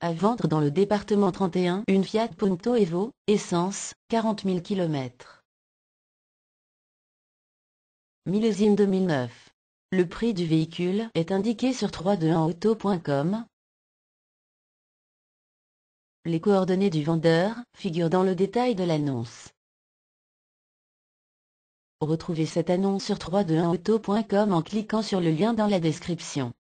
À vendre dans le département 31 une Fiat Punto Evo, essence, 40 000 km. Millésime 2009. Le prix du véhicule est indiqué sur 321auto.com. Les coordonnées du vendeur figurent dans le détail de l'annonce. Retrouvez cette annonce sur 321auto.com en cliquant sur le lien dans la description.